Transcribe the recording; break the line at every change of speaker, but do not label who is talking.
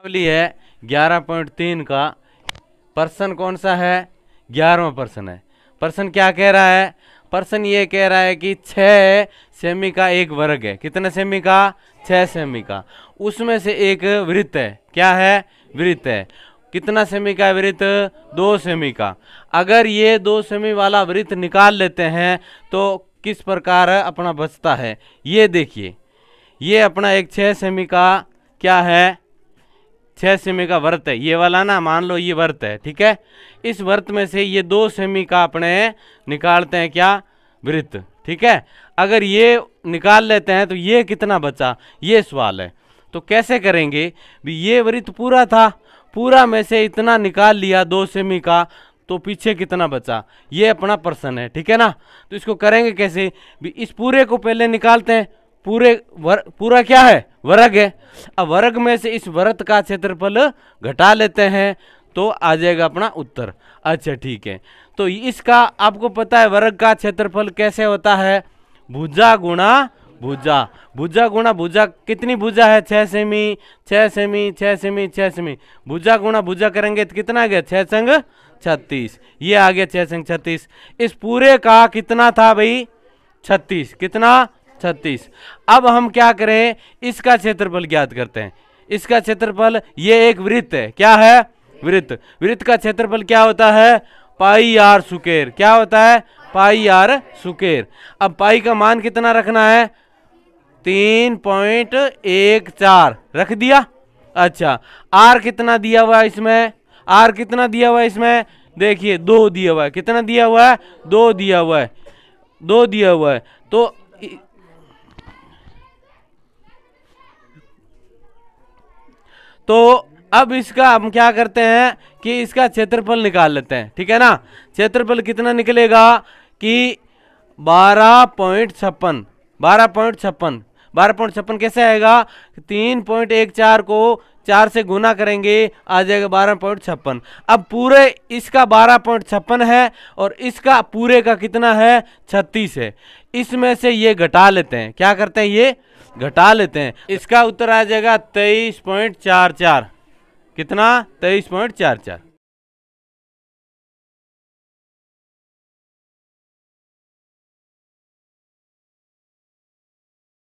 मुकाबली है ग्यारह पॉइंट तीन का पर्सन कौन सा है ग्यारहवा पर्सन है पर्सन क्या कह रहा है पर्सन ये कह रहा है कि छः सेमी का एक वर्ग है कितने सेमी का छः सेमी का उसमें से एक वृत्त है क्या है वृत्त है कितना सेमी का वृत्त दो सेमी का अगर ये दो सेमी वाला वृत्त निकाल लेते हैं तो किस प्रकार अपना बचता है ये देखिए ये अपना एक छः सेमी का क्या है छः सेमी का व्रत है ये वाला ना मान लो ये व्रत है ठीक है इस व्रत में से ये दो सेमी का अपने निकालते हैं क्या वृत्त ठीक है अगर ये निकाल लेते हैं तो ये कितना बचा ये सवाल है तो कैसे करेंगे भी ये वृत्त पूरा था पूरा में से इतना निकाल लिया दो सेमी का तो पीछे कितना बचा ये अपना प्रश्न है ठीक है ना तो इसको करेंगे कैसे भी इस पूरे को पहले निकालते हैं पूरे वर, पूरा क्या है वर्ग है अब वर्ग में से इस वर्त का क्षेत्रफल घटा लेते हैं तो आ जाएगा अपना उत्तर अच्छा ठीक है तो इसका आपको पता है वर्ग का क्षेत्रफल कैसे होता है भुजा गुणा भुजा भुजा गुणा भुजा कितनी भुजा है छः सेमी छः सेमी छः सेमी छः सेमी भुजा गुणा भुजा करेंगे तो कितना आ गया छः संग छत्तीस ये आ गया छः संग छत्तीस इस पूरे का कितना था भाई छत्तीस कितना छत्तीस अब हम क्या करें इसका क्षेत्रफल ज्ञात करते हैं इसका क्षेत्रफल ये एक वृत्त है क्या है वृत्त वृत्त का क्षेत्रफल क्या होता है पाई आर सुकेर क्या होता है पाई आर सुकेर अब पाई का मान कितना रखना है तीन पॉइंट एक चार रख दिया अच्छा आर कितना दिया हुआ है इसमें आर कितना दिया हुआ है इसमें देखिए दो दिया हुआ है कितना दिया हुआ है दो दिया हुआ है दो दिया हुआ है तो तो अब इसका हम क्या करते हैं कि इसका क्षेत्रफल निकाल लेते हैं ठीक है ना क्षेत्रफल कितना निकलेगा कि बारह पॉइंट छप्पन बारह पॉइंट छप्पन बारह पॉइंट छप्पन कैसे आएगा तीन पॉइंट एक चार को चार से गुना करेंगे आ जाएगा बारह पॉइंट छप्पन अब पूरे इसका बारह पॉइंट छप्पन है और इसका पूरे का कितना है छत्तीस है इसमें से ये घटा लेते हैं क्या करते हैं ये घटा लेते हैं इसका उत्तर आ जाएगा तेईस पॉइंट चार चार कितना तेईस पॉइंट चार चार